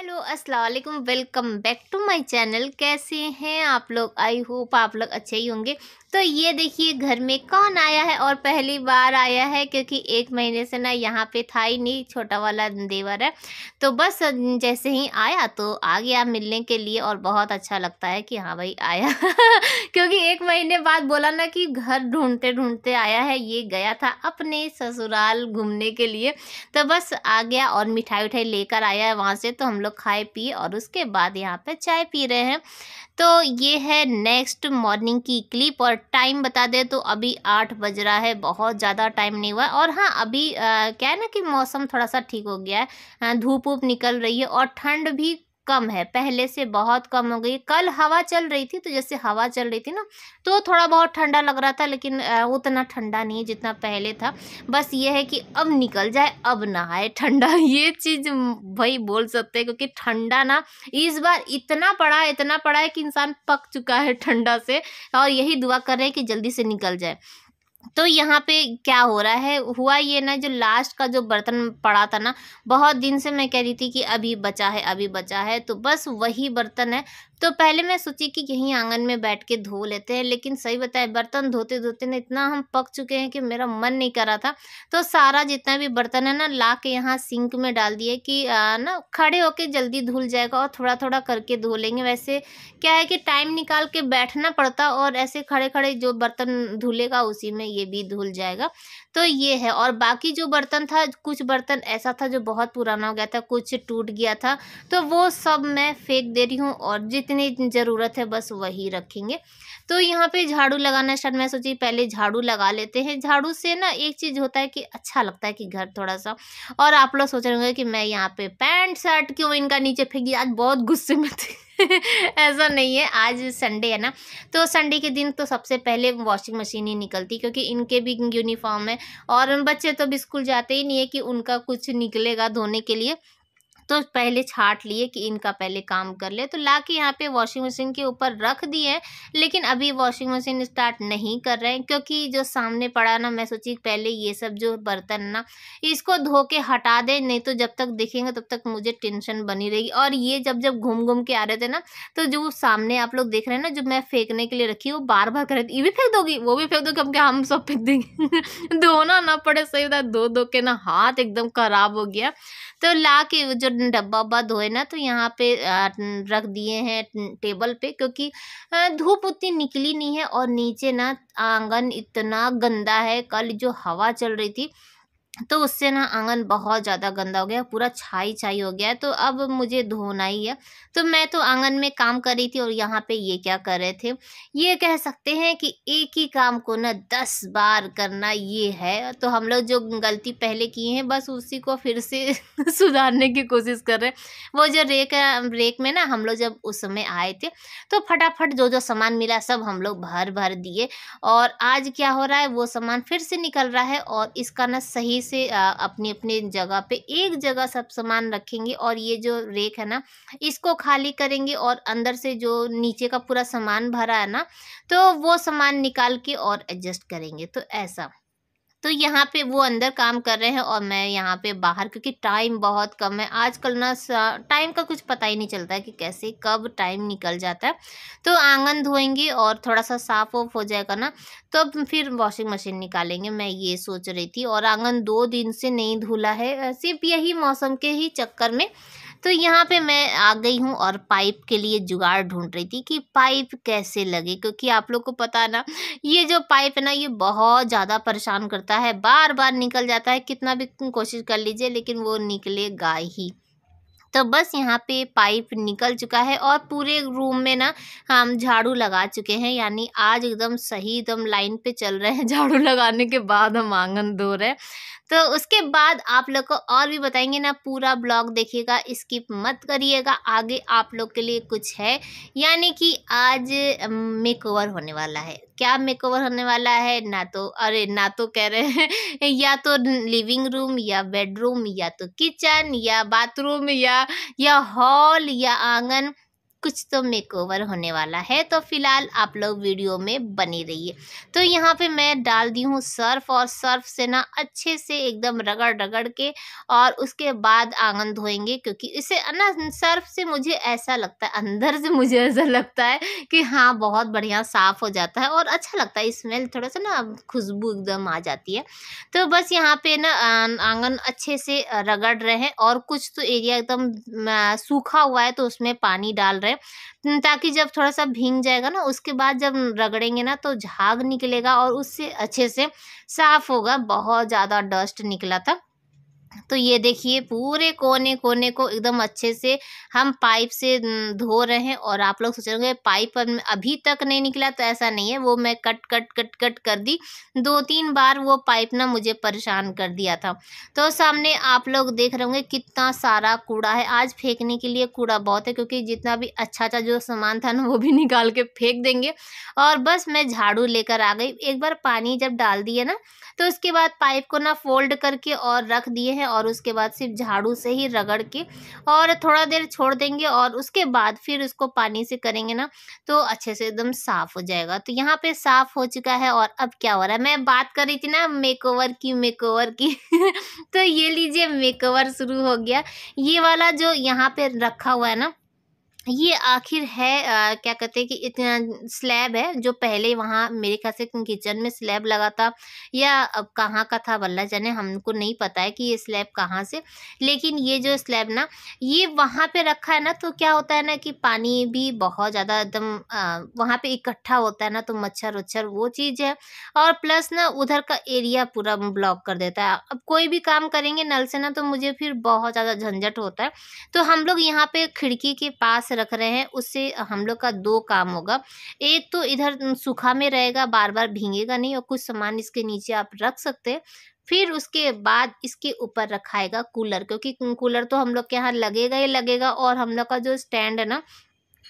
hello अस्सलाम वालेकुम welcome back to my channel कैसे हैं आप लोग आई होप आप लोग अच्छे ही होंगे तो ये देखिए घर में कौन आया है और पहली बार आया है क्योंकि एक महीने से ना यहाँ पे था ही नहीं छोटा वाला देवर है तो बस जैसे ही आया तो आ गया मिलने के लिए और बहुत अच्छा लगता है कि हाँ भाई आया क्योंकि एक महीने बाद बोला ना कि घर ढूंढते ढूंढते आया है ये गया था अपने ससुराल घूमने के लिए तो बस आ गया और मिठाई उठाई लेकर आया है वहाँ से तो हम लोग लोग खाए पिए और उसके बाद यहाँ पे चाय पी रहे हैं तो ये है नेक्स्ट मॉर्निंग की क्लिप और टाइम बता दें तो अभी आठ बज रहा है बहुत ज़्यादा टाइम नहीं हुआ और हाँ अभी आ, क्या है ना कि मौसम थोड़ा सा ठीक हो गया है धूप ऊप निकल रही है और ठंड भी कम है पहले से बहुत कम हो गई कल हवा चल रही थी तो जैसे हवा चल रही थी ना तो थोड़ा बहुत ठंडा लग रहा था लेकिन उतना ठंडा नहीं जितना पहले था बस ये है कि अब निकल जाए अब ना आए ठंडा ये चीज़ भाई बोल सकते हैं क्योंकि ठंडा ना इस बार इतना पड़ा इतना पड़ा है कि इंसान पक चुका है ठंडा से और यही दुआ कर रहे हैं कि जल्दी से निकल जाए तो यहाँ पे क्या हो रहा है हुआ ये ना जो लास्ट का जो बर्तन पड़ा था ना बहुत दिन से मैं कह रही थी कि अभी बचा है अभी बचा है तो बस वही बर्तन है तो पहले मैं सोची कि यहीं आंगन में बैठ के धो लेते हैं लेकिन सही बताए बर्तन धोते धोते ना इतना हम पक चुके हैं कि मेरा मन नहीं कर रहा था तो सारा जितना भी बर्तन है ना ला के यहाँ सिंक में डाल दिए कि ना खड़े होके जल्दी धुल जाएगा और थोड़ा थोड़ा करके धो लेंगे वैसे क्या है कि टाइम निकाल के बैठना पड़ता और ऐसे खड़े खड़े जो बर्तन धुलेगा उसी में ये भी धुल जाएगा तो ये है और बाकी जो बर्तन था कुछ बर्तन ऐसा था जो बहुत पुराना हो गया था कुछ टूट गया था तो वो सब मैं फेंक दे रही हूँ और जितनी ज़रूरत है बस वही रखेंगे तो यहाँ पे झाड़ू लगाना शर्ट मैं सोची पहले झाड़ू लगा लेते हैं झाड़ू से ना एक चीज़ होता है कि अच्छा लगता है कि घर थोड़ा सा और आप लोग सोच रहे होंगे कि मैं यहाँ पे पैंट शर्ट क्यों इनका नीचे फेंकी आज बहुत गुस्से में थी ऐसा नहीं है आज संडे है ना तो संडे के दिन तो सबसे पहले वॉशिंग मशीन ही निकलती क्योंकि इनके भी यूनिफॉर्म है और बच्चे तो भी स्कूल जाते ही नहीं है कि उनका कुछ निकलेगा धोने के लिए तो पहले छाट लिए कि इनका पहले काम कर ले तो ला के यहाँ पे वॉशिंग मशीन के ऊपर रख दिए लेकिन अभी वॉशिंग मशीन स्टार्ट नहीं कर रहे हैं क्योंकि जो सामने पड़ा ना मैं सोची पहले ये सब जो बर्तन ना इसको धो के हटा दे नहीं तो जब तक देखेंगे तब तक मुझे टेंशन बनी रहेगी और ये जब जब घूम घूम के आ रहे थे ना तो जो सामने आप लोग देख रहे हैं ना जो मैं फेंकने के लिए रखी वो बार बार कर रहे थे ये भी फेंक दोगी वो भी फेंक दोगे हम क्या हम सब फेंक देंगे धोना ना पड़े सही था धो धो के ना हाथ एकदम खराब हो गया तो ला के जो डब्बा उब्बा धोए ना तो यहाँ पे रख दिए हैं टेबल पे क्योंकि धूप उतनी निकली नहीं है और नीचे ना आंगन इतना गंदा है कल जो हवा चल रही थी तो उससे ना आंगन बहुत ज़्यादा गंदा हो गया पूरा छाई छाई हो गया तो अब मुझे धोना ही है तो मैं तो आंगन में काम कर रही थी और यहाँ पे ये क्या कर रहे थे ये कह सकते हैं कि एक ही काम को ना दस बार करना ये है तो हम लोग जो गलती पहले किए हैं बस उसी को फिर से सुधारने की कोशिश कर रहे हैं वो जो रेक रेक में ना हम लोग जब उस समय आए थे तो फटाफट जो जो सामान मिला सब हम लोग भर भर दिए और आज क्या हो रहा है वो सामान फिर से निकल रहा है और इसका ना सही से अपनी अपनी जगह पे एक जगह सब सामान रखेंगे और ये जो रेक है ना इसको खाली करेंगे और अंदर से जो नीचे का पूरा सामान भरा है ना तो वो सामान निकाल के और एडजस्ट करेंगे तो ऐसा तो यहाँ पे वो अंदर काम कर रहे हैं और मैं यहाँ पे बाहर क्योंकि टाइम बहुत कम है आजकल ना टाइम का कुछ पता ही नहीं चलता है कि कैसे कब टाइम निकल जाता है तो आंगन धोएंगे और थोड़ा सा साफ़ वाफ हो जाएगा ना तब तो फिर वॉशिंग मशीन निकालेंगे मैं ये सोच रही थी और आंगन दो दिन से नहीं धुला है सिर्फ यही मौसम के ही चक्कर में तो यहाँ पे मैं आ गई हूँ और पाइप के लिए जुगाड़ ढूंढ रही थी कि पाइप कैसे लगे क्योंकि आप लोग को पता ना ये जो पाइप है ना ये बहुत ज़्यादा परेशान करता है बार बार निकल जाता है कितना भी कोशिश कर लीजिए लेकिन वो निकलेगा ही तो बस यहाँ पे पाइप निकल चुका है और पूरे रूम में ना हम झाड़ू लगा चुके हैं यानी आज एकदम सही एकदम लाइन पे चल रहे हैं झाड़ू लगाने के बाद हम आंगन धो रहे हैं तो उसके बाद आप लोग को और भी बताएंगे ना पूरा ब्लॉग देखिएगा स्किप मत करिएगा आगे आप लोग के लिए कुछ है यानी कि आज मेकओवर होने वाला है क्या मेकओवर होने वाला है ना तो अरे ना तो कह रहे हैं या तो लिविंग रूम या बेडरूम या तो किचन या बाथरूम या या हॉल या आंगन कुछ तो मेकओवर होने वाला है तो फिलहाल आप लोग वीडियो में बनी रहिए तो यहाँ पे मैं डाल दी हूँ सर्फ और सर्फ से ना अच्छे से एकदम रगड़ रगड़ के और उसके बाद आंगन धोएंगे क्योंकि इसे ना सर्फ से मुझे ऐसा लगता है अंदर से मुझे ऐसा लगता है कि हाँ बहुत बढ़िया साफ़ हो जाता है और अच्छा लगता है स्मेल थोड़ा सा ना खुशबू एकदम आ जाती है तो बस यहाँ पर ना आंगन अच्छे से रगड़ रहे हैं और कुछ तो एरिया एकदम सूखा हुआ है तो उसमें पानी डाल रहे करें ताकि जब थोड़ा सा भींग जाएगा ना उसके बाद जब रगड़ेंगे ना तो झाग निकलेगा और उससे अच्छे से साफ़ होगा बहुत ज़्यादा डस्ट निकला था तो ये देखिए पूरे कोने कोने को एकदम अच्छे से हम पाइप से धो रहे हैं और आप लोग सोच रहे होंगे पाइप अभी तक नहीं निकला तो ऐसा नहीं है वो मैं कट कट कट कट कर दी दो तीन बार वो पाइप ना मुझे परेशान कर दिया था तो सामने आप लोग देख रहे होंगे कितना सारा कूड़ा है आज फेंकने के लिए कूड़ा बहुत है क्योंकि जितना भी अच्छा अच्छा जो सामान था ना वो भी निकाल के फेंक देंगे और बस मैं झाड़ू लेकर आ गई एक बार पानी जब डाल दिए ना तो उसके बाद पाइप को ना फोल्ड करके और रख दिए हैं और उसके बाद सिर्फ झाड़ू से ही रगड़ के और थोड़ा देर छोड़ देंगे और उसके बाद फिर उसको पानी से करेंगे ना तो अच्छे से एकदम साफ़ हो जाएगा तो यहाँ पे साफ़ हो चुका है और अब क्या हो रहा है मैं बात कर रही थी ना मेकओवर की मेकओवर की तो ये लीजिए मेकओवर शुरू हो गया ये वाला जो यहाँ पे रखा हुआ है ना ये आखिर है आ, क्या कहते हैं कि इतना स्लैब है जो पहले वहाँ मेरे ख्याल से किचन में स्लैब लगा था या अब कहाँ का था वल्ला जाने हमको नहीं पता है कि ये स्लैब कहाँ से लेकिन ये जो स्लैब ना ये वहाँ पे रखा है ना तो क्या होता है ना कि पानी भी बहुत ज़्यादा एकदम वहाँ पे इकट्ठा होता है ना तो मच्छर उच्छर वो चीज़ है और प्लस ना उधर का एरिया पूरा ब्लॉक कर देता है अब कोई भी काम करेंगे नल से ना तो मुझे फिर बहुत ज़्यादा झंझट होता है तो हम लोग यहाँ पर खिड़की के पास रख रहे हैं उससे हम लोग का दो काम होगा एक तो इधर सूखा में रहेगा बार बार भींगेगा नहीं और कुछ सामान इसके नीचे आप रख सकते हैं फिर उसके बाद इसके ऊपर रखाएगा कूलर क्योंकि कूलर तो हम लोग के यहाँ लगेगा ही लगेगा और हम लोग का जो स्टैंड है ना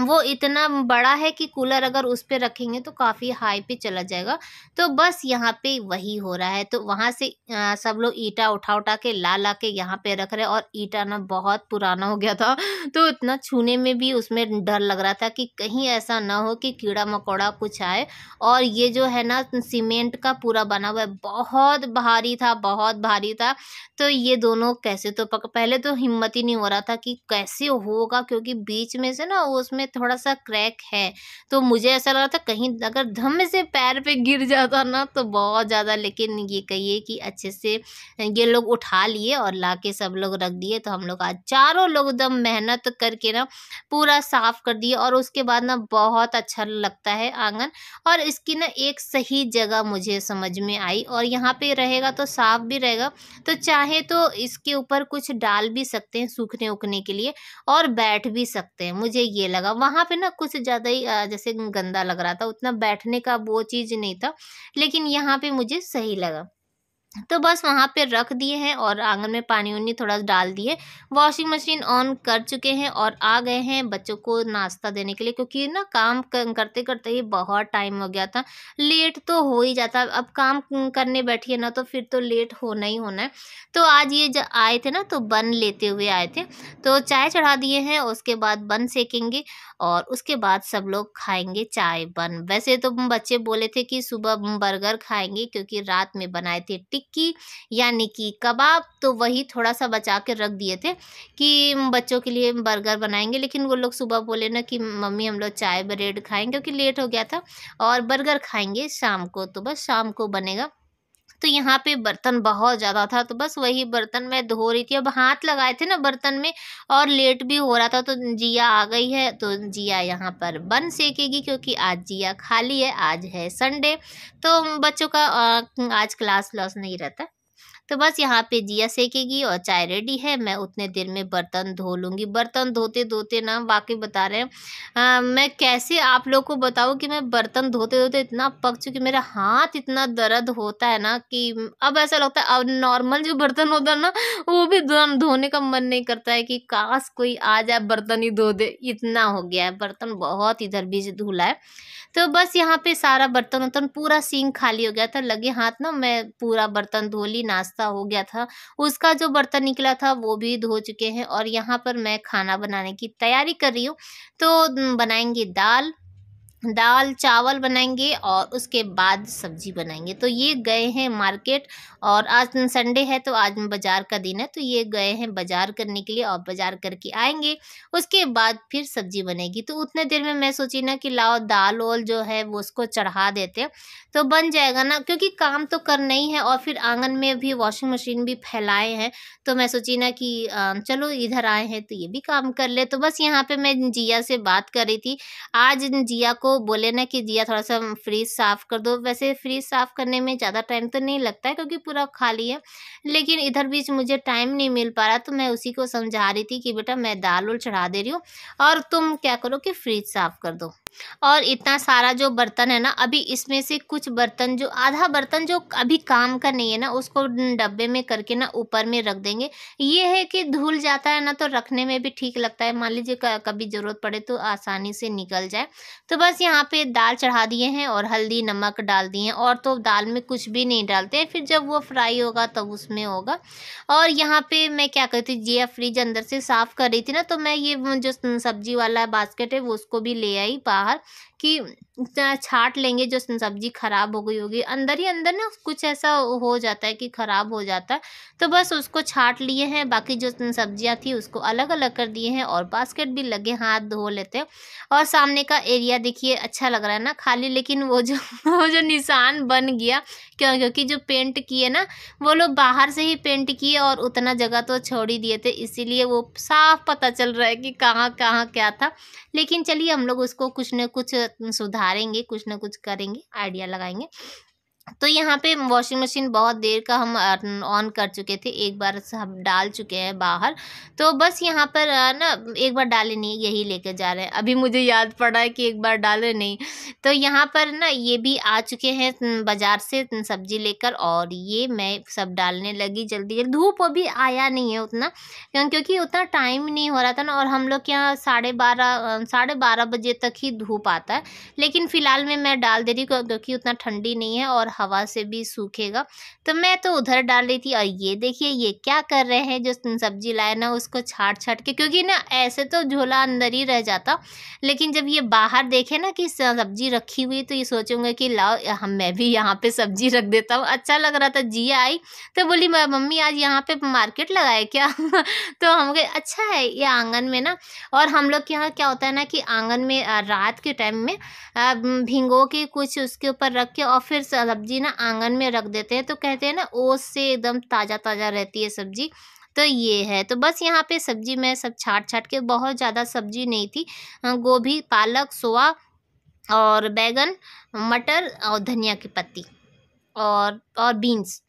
वो इतना बड़ा है कि कूलर अगर उस पर रखेंगे तो काफ़ी हाई पे चला जाएगा तो बस यहाँ पे वही हो रहा है तो वहाँ से आ, सब लोग ईटा उठा उठा के ला ला के यहाँ पे रख रहे और ईटा ना बहुत पुराना हो गया था तो इतना छूने में भी उसमें डर लग रहा था कि कहीं ऐसा ना हो कि कीड़ा मकोड़ा कुछ आए और ये जो है ना सीमेंट का पूरा बना हुआ है बहुत भारी था बहुत भारी था तो ये दोनों कैसे तो पक पहले तो हिम्मत ही नहीं हो रहा था कि कैसे होगा क्योंकि बीच में से ना उसमें में थोड़ा सा क्रैक है तो मुझे ऐसा लग रहा था कहीं अगर धम से पैर पे गिर जाता ना तो बहुत ज़्यादा लेकिन ये कहिए कि अच्छे से ये लोग उठा लिए और ला के सब लोग रख दिए तो हम लोग आज चारों लोग एकदम मेहनत करके ना पूरा साफ़ कर दिए और उसके बाद ना बहुत अच्छा लगता है आंगन और इसकी ना एक सही जगह मुझे समझ में आई और यहाँ पे रहेगा तो साफ भी रहेगा तो चाहे तो इसके ऊपर कुछ डाल भी सकते हैं सूखने उखने के लिए और बैठ भी सकते हैं मुझे ये लगा वहाँ पे ना कुछ ज़्यादा ही जैसे गंदा लग रहा था उतना बैठने का वो चीज़ नहीं था लेकिन यहाँ पे मुझे सही लगा तो बस वहाँ पे रख दिए हैं और आंगन में पानी उन्नी थोड़ा डाल दिए वॉशिंग मशीन ऑन कर चुके हैं और आ गए हैं बच्चों को नाश्ता देने के लिए क्योंकि ना काम करते करते ही बहुत टाइम हो गया था लेट तो हो ही जाता अब काम करने बैठिए ना तो फिर तो लेट होना ही होना है तो आज ये जब आए थे ना तो बन लेते हुए आए थे तो चाय चढ़ा दिए हैं उसके बाद बन सेकेंगे और उसके बाद सब लोग खाएंगे चाय बन वैसे तो बच्चे बोले थे कि सुबह बर्गर खाएंगे क्योंकि रात में बनाए थे टिक टिक्की यानी कि कबाब तो वही थोड़ा सा बचा के रख दिए थे कि बच्चों के लिए बर्गर बनाएंगे लेकिन वो लोग सुबह बोले ना कि मम्मी हम लोग चाय ब्रेड खाएंगे क्योंकि लेट हो गया था और बर्गर खाएंगे शाम को तो बस शाम को बनेगा तो यहाँ पे बर्तन बहुत ज़्यादा था तो बस वही बर्तन मैं धो रही थी अब हाथ लगाए थे ना बर्तन में और लेट भी हो रहा था तो जिया आ गई है तो जिया यहाँ पर बन सेकेगी क्योंकि आज जिया खाली है आज है संडे तो बच्चों का आज क्लास लॉस नहीं रहता तो बस यहाँ पे जिया सेकेगी और चाय रेडी है मैं उतने देर में बर्तन धो लूँगी बर्तन धोते धोते ना वाकई बता रहे हैं आ, हाँ, मैं कैसे आप लोग को बताऊँ कि मैं बर्तन धोते धोते इतना पक चुकी मेरा हाथ इतना दर्द होता है ना कि अब ऐसा लगता है अब नॉर्मल जो बर्तन होता है ना वो भी धोने का मन नहीं करता है कि काश कोई आ जाए बर्तन ही धो दे इतना हो गया है बर्तन बहुत इधर भी धुला है तो बस यहाँ पे सारा बर्तन वर्तन पूरा सींग खाली हो गया था लगे हाथ ना मैं पूरा बर्तन धो ली नाश्ता नाश्ता हो गया था उसका जो बर्तन निकला था वो भी धो चुके हैं और यहाँ पर मैं खाना बनाने की तैयारी कर रही हूँ तो बनाएंगे दाल दाल चावल बनाएंगे और उसके बाद सब्जी बनाएंगे तो ये गए हैं मार्केट और आज संडे है तो आज बाज़ार का दिन है तो ये गए हैं बाज़ार करने के लिए और बाज़ार करके आएंगे उसके बाद फिर सब्जी बनेगी तो उतने देर में मैं सोची ना कि लाओ दाल वाल जो है वो उसको चढ़ा देते हैं तो बन जाएगा ना क्योंकि काम तो करना ही है और फिर आंगन में भी वॉशिंग मशीन भी फैलाए हैं तो मैं सोची ना कि चलो इधर आए हैं तो ये भी काम कर ले तो बस यहाँ पर मैं जिया से बात कर रही थी आज जिया को बोले ना कि जिया थोड़ा सा फ्रीज साफ़ कर दो वैसे फ्रीज साफ़ करने में ज़्यादा टाइम तो नहीं लगता है क्योंकि पूरा खाली है लेकिन इधर बीच मुझे टाइम नहीं मिल पा रहा तो मैं उसी को समझा रही थी कि बेटा मैं दाल उल चढ़ा दे रही हूँ और तुम क्या करो कि फ्रीज साफ़ कर दो और इतना सारा जो बर्तन है ना अभी इसमें से कुछ बर्तन जो आधा बर्तन जो अभी काम का नहीं है ना उसको डब्बे में करके ना ऊपर में रख देंगे ये है कि धुल जाता है ना तो रखने में भी ठीक लगता है मान लीजिए कभी ज़रूरत पड़े तो आसानी से निकल जाए तो बस यहाँ पे दाल चढ़ा दिए हैं और हल्दी नमक डाल दिए हैं और तो दाल में कुछ भी नहीं डालते हैं फिर जब वो फ्राई होगा तब तो उसमें होगा और यहाँ पे मैं क्या कहती थी जिया फ्रिज अंदर से साफ़ कर रही थी ना तो मैं ये जो सब्जी वाला बास्केट है वो उसको भी ले आई बाहर என்றார் कि छाट लेंगे जो सब्जी ख़राब हो गई होगी अंदर ही अंदर ना कुछ ऐसा हो जाता है कि ख़राब हो जाता है तो बस उसको छाट लिए हैं बाकी जो सब्जियां थी उसको अलग अलग कर दिए हैं और बास्केट भी लगे हाथ धो लेते हैं और सामने का एरिया देखिए अच्छा लग रहा है ना खाली लेकिन वो जो वो जो निशान बन गया क्यों क्योंकि जो पेंट किए ना वो लोग बाहर से ही पेंट किए और उतना जगह तो छोड़ ही दिए थे इसीलिए वो साफ पता चल रहा है कि कहाँ कहाँ क्या था लेकिन चलिए हम लोग उसको कुछ न कुछ सुधारेंगे कुछ ना कुछ करेंगे आइडिया लगाएंगे तो यहाँ पे वॉशिंग मशीन बहुत देर का हम ऑन कर चुके थे एक बार हम डाल चुके हैं बाहर तो बस यहाँ पर ना एक बार डाले नहीं यही लेके जा रहे हैं अभी मुझे याद पड़ा है कि एक बार डाले नहीं तो यहाँ पर ना ये भी आ चुके हैं बाज़ार से सब्जी लेकर और ये मैं सब डालने लगी जल्दी जल्दी धूप अभी आया नहीं है उतना क्योंकि उतना टाइम नहीं हो रहा था ना और हम लोग के यहाँ साढ़े बारह साढ़े बारह बजे तक ही धूप आता है लेकिन फ़िलहाल में मैं डाल दे रही हूँ क्योंकि उतना ठंडी नहीं है और हवा से भी सूखेगा तो मैं तो उधर डाल रही थी और ये देखिए ये क्या कर रहे हैं जो सब्जी लाए ना उसको छाट छाट के क्योंकि ना ऐसे तो झोला अंदर ही रह जाता लेकिन जब ये बाहर देखे ना कि सब्जी रखी हुई तो ये सोचूंगा कि लाओ हम मैं भी यहाँ पे सब्जी रख देता हूँ अच्छा लग रहा था जिया आई तो बोली मम्मी आज यहाँ पे मार्केट लगाए क्या तो हम गए अच्छा है ये आंगन में ना और हम लोग के यहाँ क्या होता है ना कि आंगन में रात के टाइम में भिंगो के कुछ उसके ऊपर रख के और फिर सब्जी ना आंगन में रख देते हैं तो कहते हैं ना ओस से एकदम ताज़ा ताज़ा रहती है सब्जी तो ये है तो बस यहाँ पे सब्जी मैं सब छाट छाट के बहुत ज़्यादा सब्जी नहीं थी गोभी पालक सोआ और बैगन मटर और धनिया की पत्ती और और बीन्स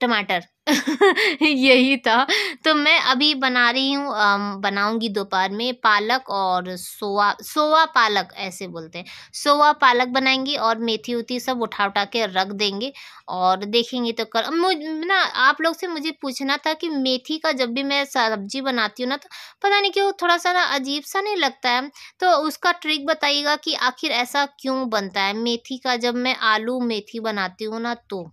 टमाटर यही था तो मैं अभी बना रही हूँ बनाऊंगी दोपहर में पालक और सोआ सोआ पालक ऐसे बोलते हैं सोआ पालक बनाएंगे और मेथी उथी सब उठा उठा के रख देंगे और देखेंगे तो कर मुझ ना आप लोग से मुझे पूछना था कि मेथी का जब भी मैं सब्जी बनाती हूँ ना तो पता नहीं क्यों थोड़ा सा ना अजीब सा नहीं लगता है तो उसका ट्रिक बताइएगा कि आखिर ऐसा क्यों बनता है मेथी का जब मैं आलू मेथी बनाती हूँ ना तो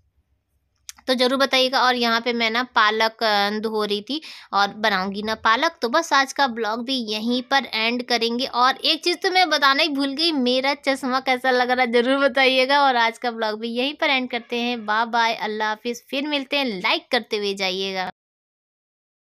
तो ज़रूर बताइएगा और यहाँ पे मैं ना पालक धो रही थी और बनाऊँगी ना पालक तो बस आज का ब्लॉग भी यहीं पर एंड करेंगे और एक चीज़ तो मैं बताना ही भूल गई मेरा चश्मा कैसा लग रहा है ज़रूर बताइएगा और आज का ब्लॉग भी यहीं पर एंड करते हैं बाय बाय अल्लाह हाफिज़ फिर मिलते हैं लाइक करते हुए जाइएगा